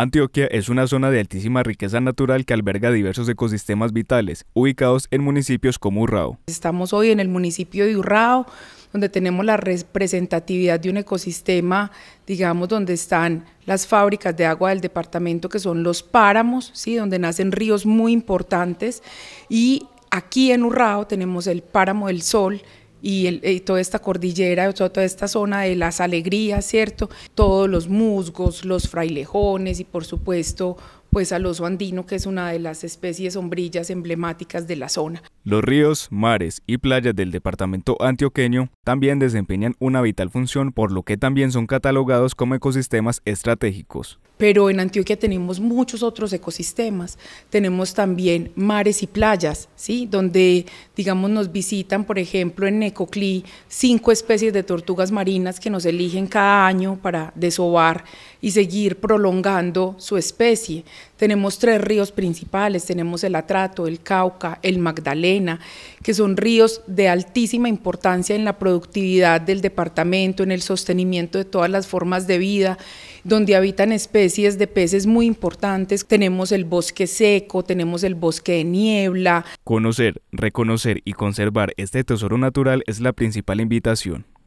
Antioquia es una zona de altísima riqueza natural que alberga diversos ecosistemas vitales, ubicados en municipios como Urrao. Estamos hoy en el municipio de Urrao, donde tenemos la representatividad de un ecosistema, digamos, donde están las fábricas de agua del departamento, que son los páramos, ¿sí? donde nacen ríos muy importantes, y aquí en Urrao tenemos el páramo del Sol, y, el, eh, toda esta cordillera, toda, toda, esta zona de las alegrías, ¿cierto? Todos los musgos, los frailejones y por supuesto pues al oso andino, que es una de las especies sombrillas emblemáticas de la zona. Los ríos, mares y playas del departamento antioqueño también desempeñan una vital función, por lo que también son catalogados como ecosistemas estratégicos. Pero en Antioquia tenemos muchos otros ecosistemas, tenemos también mares y playas, ¿sí? donde digamos nos visitan, por ejemplo, en Necoclí, cinco especies de tortugas marinas que nos eligen cada año para desovar y seguir prolongando su especie. Tenemos tres ríos principales, tenemos el Atrato, el Cauca, el Magdalena, que son ríos de altísima importancia en la productividad del departamento, en el sostenimiento de todas las formas de vida, donde habitan especies de peces muy importantes. Tenemos el bosque seco, tenemos el bosque de niebla. Conocer, reconocer y conservar este tesoro natural es la principal invitación.